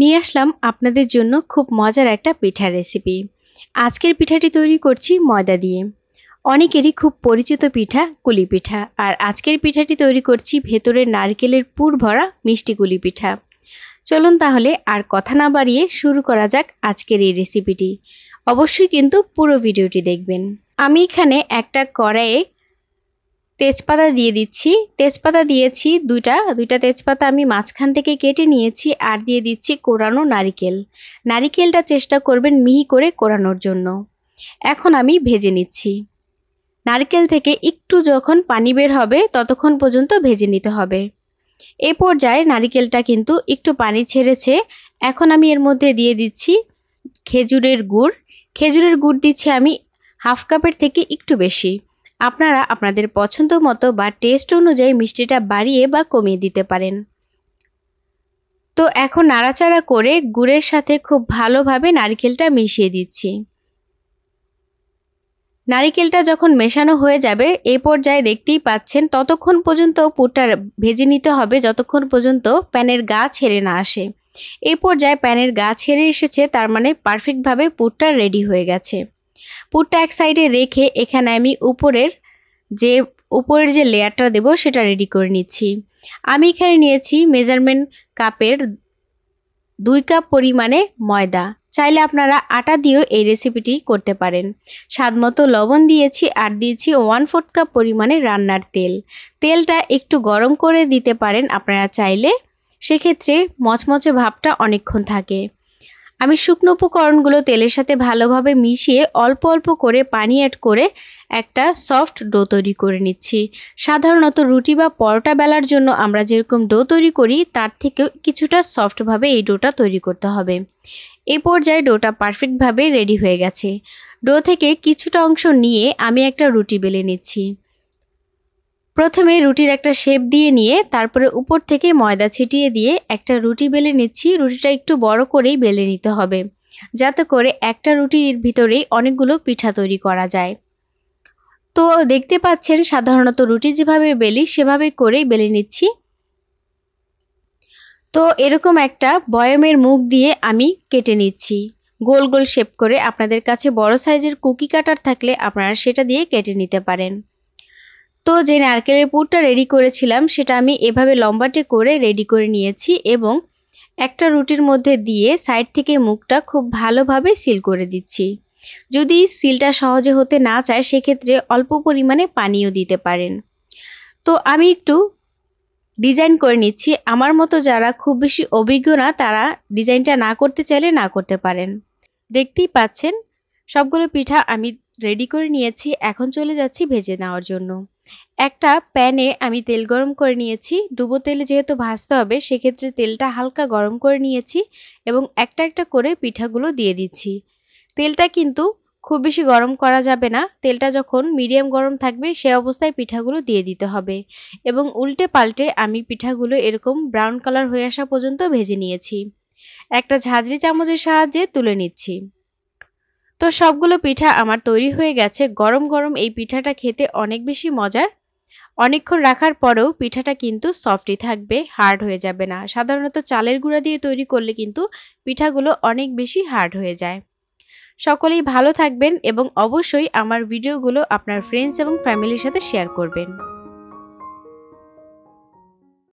নিয়ে আসলাম আপনাদের জন্য খুব মজার একটা পিঠা রেসিপি আজকের পিঠাটি তৈরি করছি ময়দা দিয়ে অনেকেরই খুব পরিচিত পিঠা কুলি পিঠা আর আজকের পিঠাটি তৈরি করছি ভেতরে নারকেলের পুর ভরা মিষ্টি কুলি পিঠা চলুন তাহলে আর কথা না বাড়িয়ে শুরু করা যাক আজকের এই রেসিপিটি অবশ্যই কিন্তু পুরো ভিডিওটি দেখবেন আমি এখানে একটা কড়াইয়ে তেজপাতা দিয়ে দিচ্ছি তেজপাতা দিয়েছি দুইটা দুইটা তেজপাতা আমি মাঝখান থেকে কেটে নিয়েছি আর দিয়ে দিচ্ছি কোরানো নারিকেল নারিকেলটা চেষ্টা করবেন মিহি করে কোরানোর জন্য এখন আমি ভেজে নিচ্ছি নারকেল থেকে একটু যখন পানি বের হবে ততক্ষণ পর্যন্ত ভেজে নিতে হবে এ পর্যায়ে নারিকেলটা কিন্তু একটু পানি ছেড়েছে এখন আমি এর মধ্যে দিয়ে দিচ্ছি খেজুরের গুড় খেজুরের গুড় দিচ্ছি আমি হাফ কাপের থেকে একটু বেশি আপনারা আপনাদের পছন্দ মতো বা টেস্ট অনুযায়ী মিষ্টিটা বাড়িয়ে বা কমিয়ে দিতে পারেন তো এখন নাড়াচাড়া করে গুড়ের সাথে খুব ভালোভাবে নারকেলটা মিশিয়ে দিচ্ছি নারিকেলটা যখন মেশানো হয়ে যাবে এই পর্যায়ে দেখতেই পাচ্ছেন ততক্ষণ পর্যন্ত পুরটা ভেজে নিতে হবে যতক্ষণ পর্যন্ত প্যানের গা ছেড়ে না আসে এই পর্যায়ে প্যানের গা ছেড়ে এসেছে তার মানে পারফেক্টভাবে পুরটা রেডি হয়ে গেছে পুরটা এক সাইডে রেখে এখানে আমি উপরের যে উপরের যে লেয়ারটা দেব সেটা রেডি করে নিচ্ছি আমি এখানে নিয়েছি মেজারমেন্ট কাপের দুই কাপ পরিমাণে ময়দা চাইলে আপনারা আটা দিয়েও এই রেসিপিটি করতে পারেন স্বাদ মতো লবণ দিয়েছি আর দিয়েছি ওয়ান ফোর্থ কাপ পরিমাণে রান্নার তেল তেলটা একটু গরম করে দিতে পারেন আপনারা চাইলে সেক্ষেত্রে মচমচে ভাবটা অনেকক্ষণ থাকে আমি শুকনো উপকরণগুলো তেলের সাথে ভালোভাবে মিশিয়ে অল্প অল্প করে পানি অ্যাড করে একটা সফট ডো তৈরি করে নিচ্ছি সাধারণত রুটি বা পরোটা বেলার জন্য আমরা যেরকম ডো তৈরি করি তার থেকেও কিছুটা সফটভাবে এই ডোটা তৈরি করতে হবে এই পর্যায়ে ডোটা পারফেক্টভাবে রেডি হয়ে গেছে ডো থেকে কিছুটা অংশ নিয়ে আমি একটা রুটি বেলে নিচ্ছি প্রথমে রুটির একটা শেপ দিয়ে নিয়ে তারপরে উপর থেকে ময়দা ছিটিয়ে দিয়ে একটা রুটি বেলে নিচ্ছি রুটিটা একটু বড় করেই বেলে নিতে হবে যাতে করে একটা রুটির ভিতরেই অনেকগুলো পিঠা তৈরি করা যায় তো দেখতে পাচ্ছেন সাধারণত রুটি যেভাবে বেলি সেভাবে করেই বেলে নিচ্ছি তো এরকম একটা বয়ামের মুখ দিয়ে আমি কেটে নিচ্ছি গোল গোল শেপ করে আপনাদের কাছে বড় সাইজের কুকি কাটার থাকলে আপনারা সেটা দিয়ে কেটে নিতে পারেন তো যে নারকেলের পুরটা রেডি করেছিলাম সেটা আমি এভাবে লম্বাটে করে রেডি করে নিয়েছি এবং একটা রুটির মধ্যে দিয়ে সাইড থেকে মুখটা খুব ভালোভাবে সিল করে দিচ্ছি যদি সিলটা সহজে হতে না চায় সেক্ষেত্রে অল্প পরিমাণে পানিও দিতে পারেন তো আমি একটু ডিজাইন করে নিচ্ছি আমার মতো যারা খুব বেশি অভিজ্ঞ না তারা ডিজাইনটা না করতে চাইলে না করতে পারেন দেখতেই পাচ্ছেন সবগুলো পিঠা আমি রেডি করে নিয়েছি এখন চলে যাচ্ছি ভেজে নেওয়ার জন্য একটা প্যানে আমি তেল গরম করে নিয়েছি ডুবো তেলে যেহেতু ভাজতে হবে সেক্ষেত্রে তেলটা হালকা গরম করে নিয়েছি এবং একটা একটা করে পিঠাগুলো দিয়ে দিচ্ছি তেলটা কিন্তু খুব বেশি গরম করা যাবে না তেলটা যখন মিডিয়াম গরম থাকবে সে অবস্থায় পিঠাগুলো দিয়ে দিতে হবে এবং উল্টে পাল্টে আমি পিঠাগুলো এরকম ব্রাউন কালার হয়ে আসা পর্যন্ত ভেজে নিয়েছি একটা ঝাঁঝরি চামচের সাহায্যে তুলে নিচ্ছি তো সবগুলো পিঠা আমার তৈরি হয়ে গেছে গরম গরম এই পিঠাটা খেতে অনেক বেশি মজার অনেকক্ষণ রাখার পরেও পিঠাটা কিন্তু সফটই থাকবে হার্ড হয়ে যাবে না সাধারণত চালের গুঁড়া দিয়ে তৈরি করলে কিন্তু পিঠাগুলো অনেক বেশি হার্ড হয়ে যায় সকলেই ভালো থাকবেন এবং অবশ্যই আমার ভিডিওগুলো আপনার ফ্রেন্ডস এবং ফ্যামিলির সাথে শেয়ার করবেন